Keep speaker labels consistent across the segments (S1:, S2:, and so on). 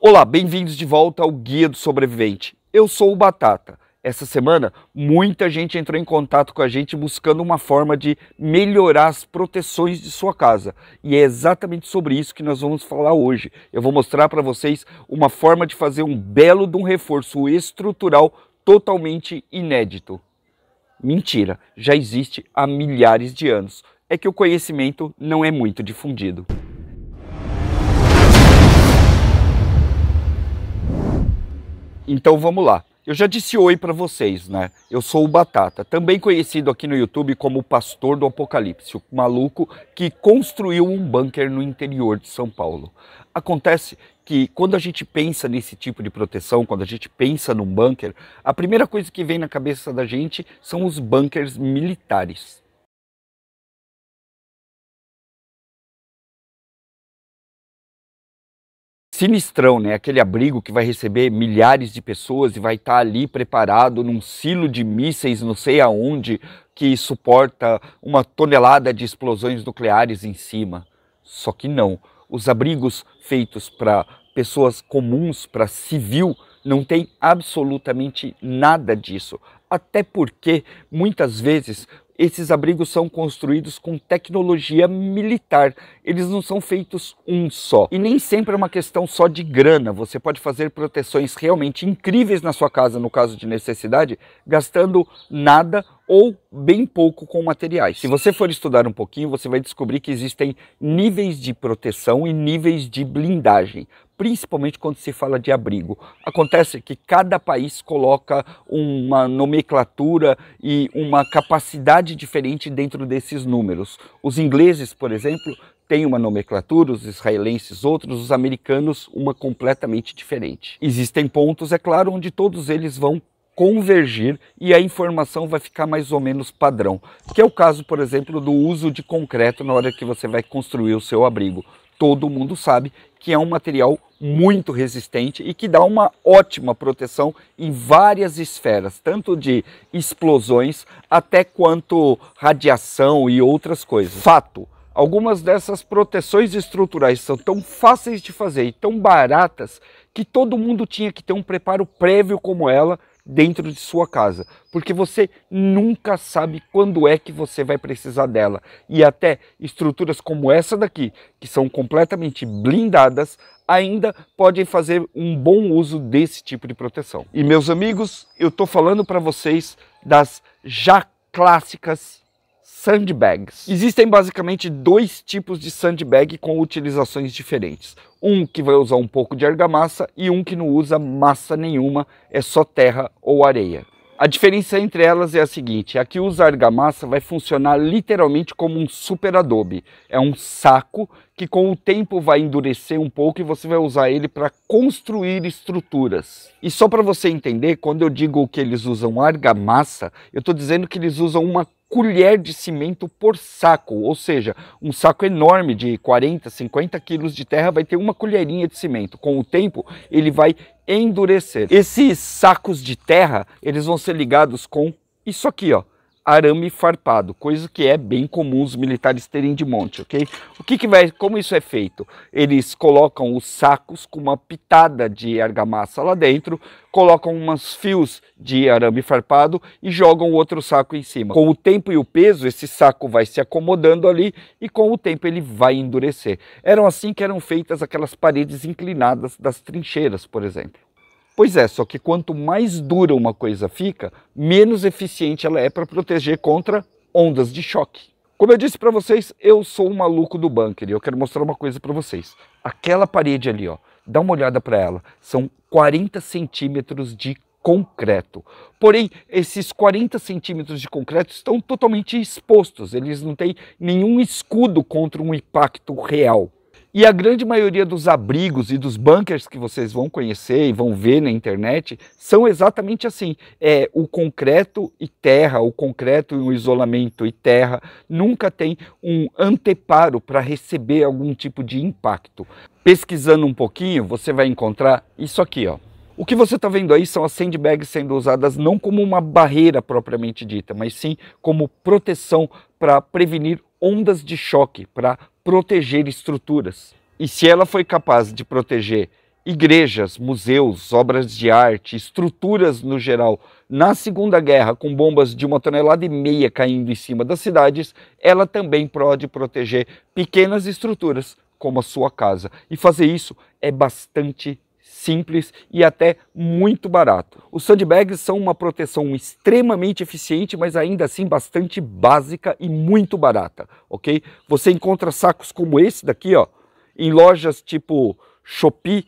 S1: Olá, bem-vindos de volta ao Guia do Sobrevivente. Eu sou o Batata. Essa semana, muita gente entrou em contato com a gente buscando uma forma de melhorar as proteções de sua casa. E é exatamente sobre isso que nós vamos falar hoje. Eu vou mostrar para vocês uma forma de fazer um belo de um reforço estrutural totalmente inédito. Mentira, já existe há milhares de anos. É que o conhecimento não é muito difundido. Então vamos lá. Eu já disse oi para vocês, né? Eu sou o Batata, também conhecido aqui no YouTube como o Pastor do Apocalipse, o maluco que construiu um bunker no interior de São Paulo. Acontece que quando a gente pensa nesse tipo de proteção, quando a gente pensa num bunker, a primeira coisa que vem na cabeça da gente são os bunkers militares. sinistrão, né? Aquele abrigo que vai receber milhares de pessoas e vai estar tá ali preparado num silo de mísseis, não sei aonde, que suporta uma tonelada de explosões nucleares em cima. Só que não. Os abrigos feitos para pessoas comuns, para civil, não tem absolutamente nada disso. Até porque muitas vezes esses abrigos são construídos com tecnologia militar eles não são feitos um só. E nem sempre é uma questão só de grana. Você pode fazer proteções realmente incríveis na sua casa, no caso de necessidade, gastando nada ou bem pouco com materiais. Se você for estudar um pouquinho, você vai descobrir que existem níveis de proteção e níveis de blindagem, principalmente quando se fala de abrigo. Acontece que cada país coloca uma nomenclatura e uma capacidade diferente dentro desses números. Os ingleses, por exemplo, tem uma nomenclatura, os israelenses outros, os americanos uma completamente diferente. Existem pontos, é claro, onde todos eles vão convergir e a informação vai ficar mais ou menos padrão, que é o caso, por exemplo, do uso de concreto na hora que você vai construir o seu abrigo. Todo mundo sabe que é um material muito resistente e que dá uma ótima proteção em várias esferas, tanto de explosões até quanto radiação e outras coisas. Fato, Algumas dessas proteções estruturais são tão fáceis de fazer e tão baratas que todo mundo tinha que ter um preparo prévio como ela dentro de sua casa, porque você nunca sabe quando é que você vai precisar dela. E até estruturas como essa daqui, que são completamente blindadas, ainda podem fazer um bom uso desse tipo de proteção. E meus amigos, eu estou falando para vocês das já clássicas sandbags. Existem basicamente dois tipos de sandbag com utilizações diferentes. Um que vai usar um pouco de argamassa e um que não usa massa nenhuma, é só terra ou areia. A diferença entre elas é a seguinte, a que usa argamassa vai funcionar literalmente como um super adobe. É um saco que com o tempo vai endurecer um pouco e você vai usar ele para construir estruturas. E só para você entender, quando eu digo que eles usam argamassa, eu estou dizendo que eles usam uma colher de cimento por saco, ou seja, um saco enorme de 40, 50 quilos de terra vai ter uma colherinha de cimento. Com o tempo, ele vai endurecer. Esses sacos de terra, eles vão ser ligados com isso aqui, ó, arame farpado, coisa que é bem comum os militares terem de monte, ok? O que, que vai, como isso é feito? Eles colocam os sacos com uma pitada de argamassa lá dentro, colocam uns fios de arame farpado e jogam outro saco em cima. Com o tempo e o peso, esse saco vai se acomodando ali e com o tempo ele vai endurecer. Eram assim que eram feitas aquelas paredes inclinadas das trincheiras, por exemplo. Pois é, só que quanto mais dura uma coisa fica, menos eficiente ela é para proteger contra ondas de choque. Como eu disse para vocês, eu sou o maluco do bunker e eu quero mostrar uma coisa para vocês. Aquela parede ali, ó, dá uma olhada para ela, são 40 centímetros de concreto. Porém, esses 40 centímetros de concreto estão totalmente expostos, eles não têm nenhum escudo contra um impacto real. E a grande maioria dos abrigos e dos bunkers que vocês vão conhecer e vão ver na internet são exatamente assim: é o concreto e terra, o concreto e o isolamento e terra nunca tem um anteparo para receber algum tipo de impacto. Pesquisando um pouquinho, você vai encontrar isso aqui, ó. O que você está vendo aí são as sandbags sendo usadas não como uma barreira propriamente dita, mas sim como proteção para prevenir ondas de choque para proteger estruturas. E se ela foi capaz de proteger igrejas, museus, obras de arte, estruturas no geral, na Segunda Guerra, com bombas de uma tonelada e meia caindo em cima das cidades, ela também pode proteger pequenas estruturas, como a sua casa. E fazer isso é bastante simples e até muito barato. Os sandbags são uma proteção extremamente eficiente, mas ainda assim bastante básica e muito barata, ok? Você encontra sacos como esse daqui, ó, em lojas tipo Shopee,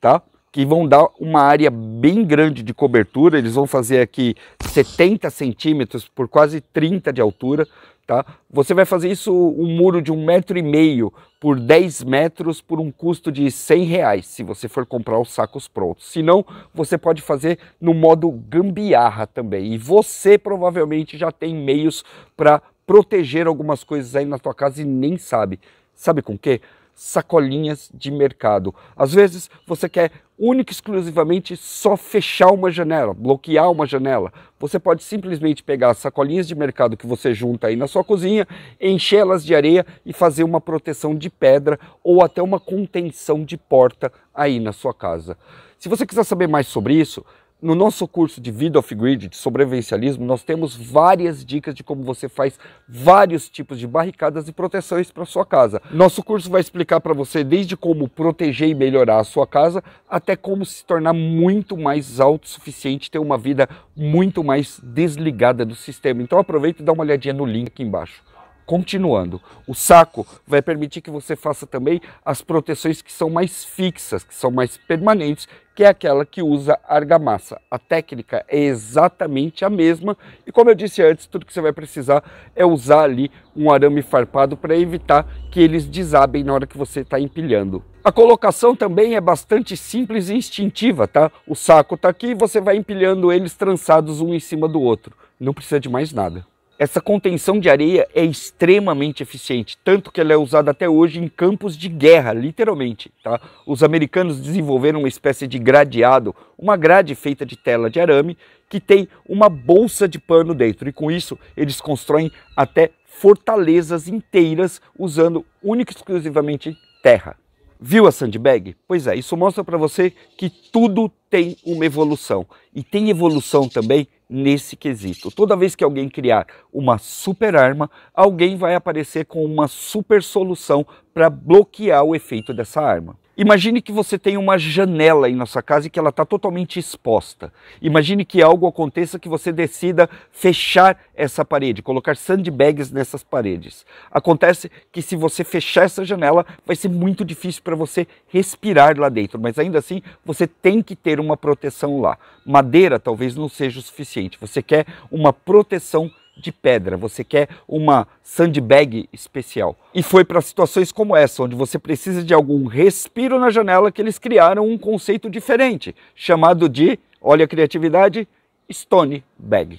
S1: tá? que vão dar uma área bem grande de cobertura, eles vão fazer aqui 70 centímetros por quase 30 de altura, Tá? Você vai fazer isso um muro de um metro e meio por 10 metros por um custo de 100 reais, se você for comprar os sacos prontos. Se não, você pode fazer no modo gambiarra também. E você provavelmente já tem meios para proteger algumas coisas aí na tua casa e nem sabe. Sabe com o quê? sacolinhas de mercado. Às vezes você quer única e exclusivamente só fechar uma janela, bloquear uma janela. Você pode simplesmente pegar as sacolinhas de mercado que você junta aí na sua cozinha, enchê-las de areia e fazer uma proteção de pedra ou até uma contenção de porta aí na sua casa. Se você quiser saber mais sobre isso, no nosso curso de Vida Off-Grid, de sobrevivencialismo, nós temos várias dicas de como você faz vários tipos de barricadas e proteções para sua casa. Nosso curso vai explicar para você desde como proteger e melhorar a sua casa, até como se tornar muito mais autossuficiente, ter uma vida muito mais desligada do sistema. Então aproveita e dá uma olhadinha no link aqui embaixo. Continuando, o saco vai permitir que você faça também as proteções que são mais fixas, que são mais permanentes, que é aquela que usa argamassa. A técnica é exatamente a mesma e como eu disse antes, tudo que você vai precisar é usar ali um arame farpado para evitar que eles desabem na hora que você está empilhando. A colocação também é bastante simples e instintiva, tá? O saco está aqui e você vai empilhando eles trançados um em cima do outro. Não precisa de mais nada. Essa contenção de areia é extremamente eficiente, tanto que ela é usada até hoje em campos de guerra, literalmente. Tá? Os americanos desenvolveram uma espécie de gradeado, uma grade feita de tela de arame que tem uma bolsa de pano dentro, e com isso eles constroem até fortalezas inteiras usando única e exclusivamente terra. Viu a sandbag? Pois é, isso mostra para você que tudo tem uma evolução e tem evolução também nesse quesito. Toda vez que alguém criar uma super arma, alguém vai aparecer com uma super solução para bloquear o efeito dessa arma. Imagine que você tem uma janela em nossa casa e que ela está totalmente exposta. Imagine que algo aconteça que você decida fechar essa parede, colocar sandbags nessas paredes. Acontece que se você fechar essa janela, vai ser muito difícil para você respirar lá dentro, mas ainda assim você tem que ter uma proteção lá. Madeira talvez não seja o suficiente, você quer uma proteção de pedra, você quer uma sandbag especial. E foi para situações como essa, onde você precisa de algum respiro na janela, que eles criaram um conceito diferente, chamado de, olha a criatividade, Stone Bag.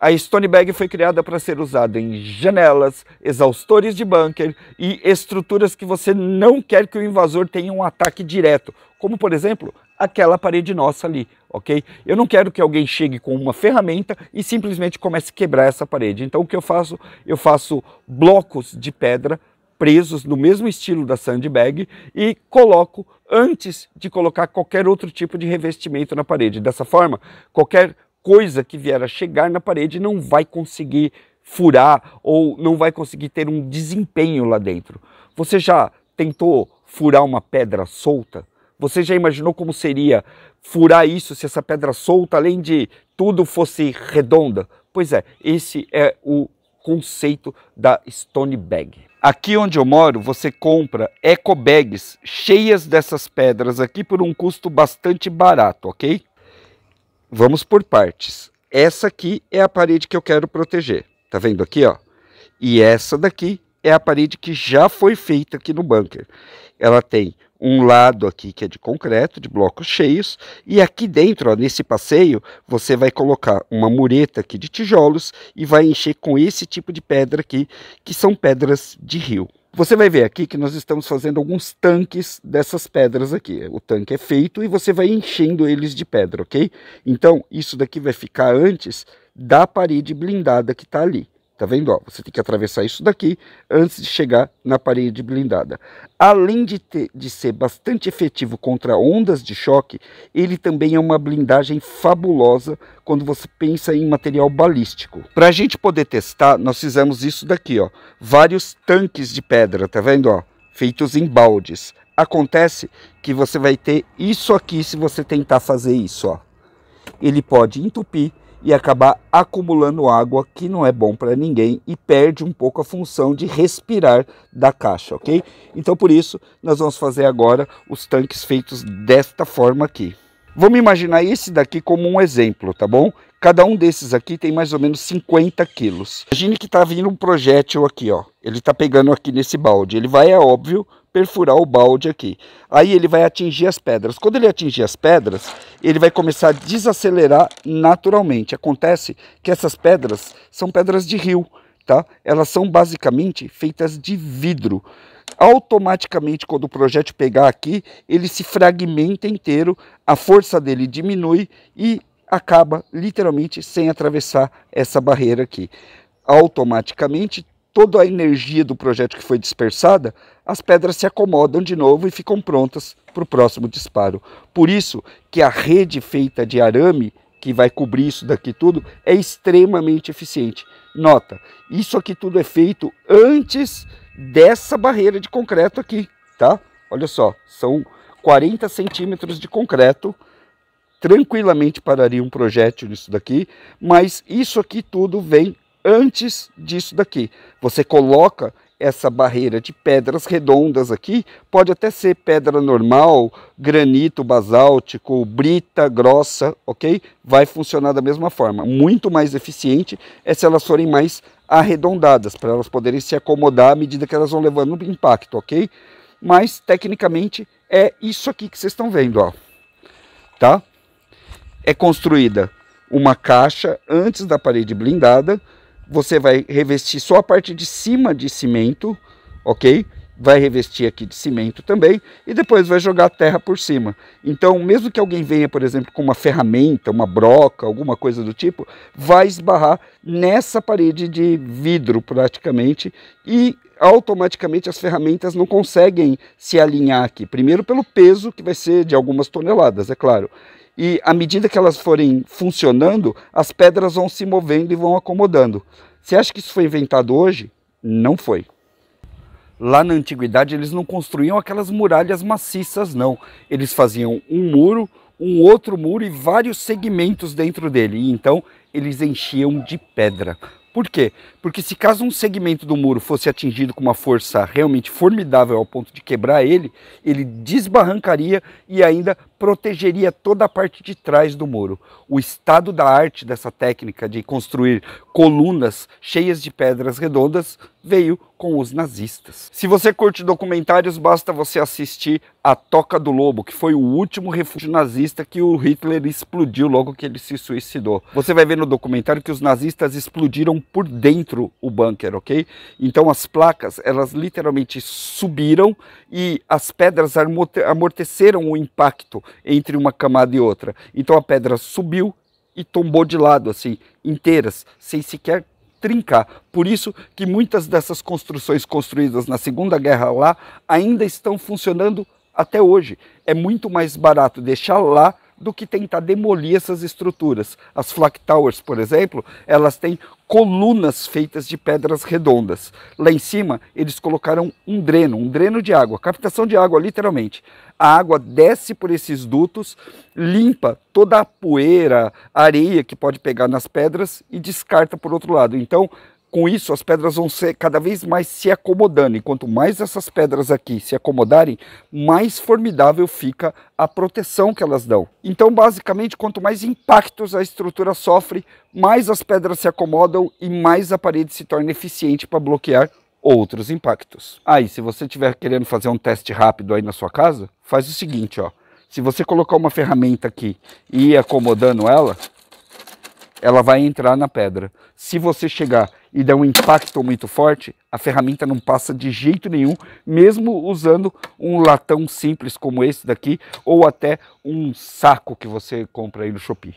S1: A Stone Bag foi criada para ser usada em janelas, exaustores de bunker e estruturas que você não quer que o invasor tenha um ataque direto, como por exemplo aquela parede nossa ali, ok? Eu não quero que alguém chegue com uma ferramenta e simplesmente comece a quebrar essa parede. Então o que eu faço? Eu faço blocos de pedra presos no mesmo estilo da sandbag e coloco antes de colocar qualquer outro tipo de revestimento na parede. Dessa forma, qualquer coisa que vier a chegar na parede não vai conseguir furar ou não vai conseguir ter um desempenho lá dentro. Você já tentou furar uma pedra solta? Você já imaginou como seria furar isso se essa pedra solta, além de tudo, fosse redonda? Pois é, esse é o conceito da Stone Bag. Aqui onde eu moro, você compra eco bags cheias dessas pedras aqui por um custo bastante barato, ok? Vamos por partes. Essa aqui é a parede que eu quero proteger. Tá vendo aqui, ó? E essa daqui é a parede que já foi feita aqui no bunker. Ela tem um lado aqui que é de concreto, de blocos cheios, e aqui dentro, ó, nesse passeio, você vai colocar uma mureta aqui de tijolos e vai encher com esse tipo de pedra aqui, que são pedras de rio. Você vai ver aqui que nós estamos fazendo alguns tanques dessas pedras aqui. O tanque é feito e você vai enchendo eles de pedra, ok? Então, isso daqui vai ficar antes da parede blindada que está ali. Tá vendo? Ó, você tem que atravessar isso daqui antes de chegar na parede blindada. Além de, ter, de ser bastante efetivo contra ondas de choque, ele também é uma blindagem fabulosa quando você pensa em material balístico. Para a gente poder testar, nós fizemos isso daqui, ó, vários tanques de pedra, tá vendo? Ó, feitos em baldes. Acontece que você vai ter isso aqui se você tentar fazer isso. Ó. Ele pode entupir, e acabar acumulando água que não é bom para ninguém e perde um pouco a função de respirar da caixa, ok? Então por isso nós vamos fazer agora os tanques feitos desta forma aqui. Vamos imaginar esse daqui como um exemplo, tá bom? Cada um desses aqui tem mais ou menos 50 quilos. Imagine que está vindo um projétil aqui, ó. Ele está pegando aqui nesse balde. Ele vai, é óbvio, perfurar o balde aqui. Aí ele vai atingir as pedras. Quando ele atingir as pedras, ele vai começar a desacelerar naturalmente. Acontece que essas pedras são pedras de rio, tá? Elas são basicamente feitas de vidro automaticamente quando o projétil pegar aqui, ele se fragmenta inteiro, a força dele diminui e acaba literalmente sem atravessar essa barreira aqui. Automaticamente, toda a energia do projeto que foi dispersada, as pedras se acomodam de novo e ficam prontas para o próximo disparo. Por isso que a rede feita de arame, que vai cobrir isso daqui tudo, é extremamente eficiente. Nota, isso aqui tudo é feito antes dessa barreira de concreto aqui, tá? Olha só, são 40 centímetros de concreto tranquilamente pararia um projétil nisso daqui, mas isso aqui tudo vem antes disso daqui. Você coloca essa barreira de pedras redondas aqui, pode até ser pedra normal, granito basáltico, brita grossa, ok? Vai funcionar da mesma forma. Muito mais eficiente é se elas forem mais arredondadas, para elas poderem se acomodar à medida que elas vão levando impacto, ok? Mas, tecnicamente, é isso aqui que vocês estão vendo, ó. Tá? é construída uma caixa antes da parede blindada. Você vai revestir só a parte de cima de cimento, ok? Vai revestir aqui de cimento também e depois vai jogar terra por cima. Então, mesmo que alguém venha, por exemplo, com uma ferramenta, uma broca, alguma coisa do tipo, vai esbarrar nessa parede de vidro praticamente e automaticamente as ferramentas não conseguem se alinhar aqui. Primeiro pelo peso que vai ser de algumas toneladas, é claro e à medida que elas forem funcionando, as pedras vão se movendo e vão acomodando. Você acha que isso foi inventado hoje? Não foi. Lá na antiguidade eles não construíam aquelas muralhas maciças, não. Eles faziam um muro, um outro muro e vários segmentos dentro dele. E então eles enchiam de pedra. Por quê? Porque se caso um segmento do muro fosse atingido com uma força realmente formidável ao ponto de quebrar ele, ele desbarrancaria e ainda protegeria toda a parte de trás do muro. O estado da arte dessa técnica de construir colunas cheias de pedras redondas veio com os nazistas. Se você curte documentários, basta você assistir A Toca do Lobo, que foi o último refúgio nazista que o Hitler explodiu logo que ele se suicidou. Você vai ver no documentário que os nazistas explodiram por dentro o bunker, ok? Então as placas, elas literalmente subiram e as pedras amorteceram o impacto entre uma camada e outra. Então a pedra subiu e tombou de lado, assim, inteiras, sem sequer trincar. Por isso que muitas dessas construções construídas na Segunda Guerra lá ainda estão funcionando até hoje. É muito mais barato deixar lá do que tentar demolir essas estruturas. As Flak Towers, por exemplo, elas têm colunas feitas de pedras redondas. Lá em cima, eles colocaram um dreno, um dreno de água, captação de água, literalmente. A água desce por esses dutos, limpa toda a poeira, areia que pode pegar nas pedras e descarta por outro lado. Então, com isso as pedras vão ser cada vez mais se acomodando. E quanto mais essas pedras aqui se acomodarem, mais formidável fica a proteção que elas dão. Então, basicamente, quanto mais impactos a estrutura sofre, mais as pedras se acomodam e mais a parede se torna eficiente para bloquear outros impactos. Aí, ah, se você estiver querendo fazer um teste rápido aí na sua casa, faz o seguinte, ó. Se você colocar uma ferramenta aqui e ir acomodando ela, ela vai entrar na pedra. Se você chegar e der um impacto muito forte, a ferramenta não passa de jeito nenhum, mesmo usando um latão simples como esse daqui, ou até um saco que você compra aí no Shopee.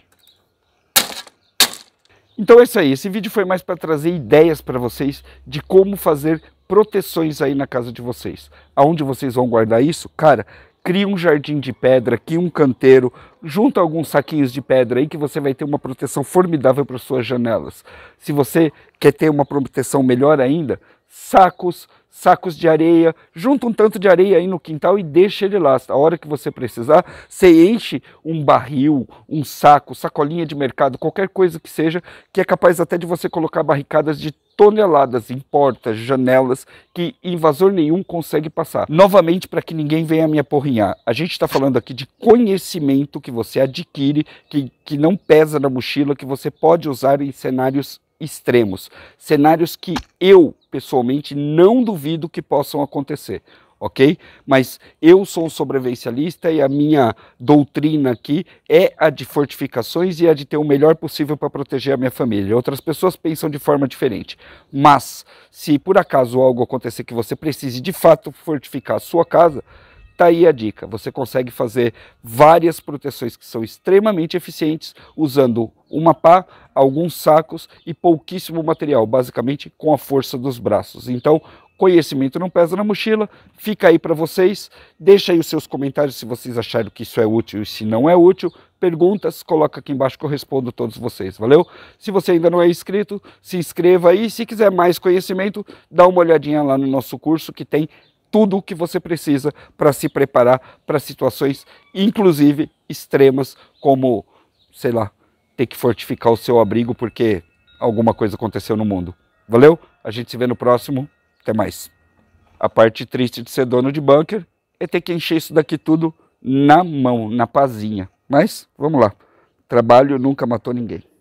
S1: Então é isso aí, esse vídeo foi mais para trazer ideias para vocês de como fazer proteções aí na casa de vocês. Aonde vocês vão guardar isso? Cara, cria um jardim de pedra, cria um canteiro, junta alguns saquinhos de pedra aí que você vai ter uma proteção formidável para suas janelas. Se você quer ter uma proteção melhor ainda, sacos, sacos de areia, junta um tanto de areia aí no quintal e deixa ele lá. A hora que você precisar, você enche um barril, um saco, sacolinha de mercado, qualquer coisa que seja, que é capaz até de você colocar barricadas de toneladas em portas, janelas, que invasor nenhum consegue passar. Novamente, para que ninguém venha me aporrinhar, a gente está falando aqui de conhecimento que você adquire, que, que não pesa na mochila, que você pode usar em cenários extremos, cenários que eu pessoalmente não duvido que possam acontecer, ok? Mas eu sou um sobrevivencialista e a minha doutrina aqui é a de fortificações e a de ter o melhor possível para proteger a minha família. Outras pessoas pensam de forma diferente, mas se por acaso algo acontecer que você precise de fato fortificar a sua casa, Tá aí a dica. Você consegue fazer várias proteções que são extremamente eficientes usando uma pá, alguns sacos e pouquíssimo material, basicamente com a força dos braços. Então, conhecimento não pesa na mochila, fica aí para vocês. Deixa aí os seus comentários se vocês acharam que isso é útil e se não é útil. Perguntas, coloca aqui embaixo que eu respondo todos vocês, valeu? Se você ainda não é inscrito, se inscreva aí. Se quiser mais conhecimento, dá uma olhadinha lá no nosso curso que tem tudo o que você precisa para se preparar para situações, inclusive extremas, como, sei lá, ter que fortificar o seu abrigo porque alguma coisa aconteceu no mundo. Valeu? A gente se vê no próximo. Até mais. A parte triste de ser dono de bunker é ter que encher isso daqui tudo na mão, na pazinha. Mas vamos lá. Trabalho nunca matou ninguém.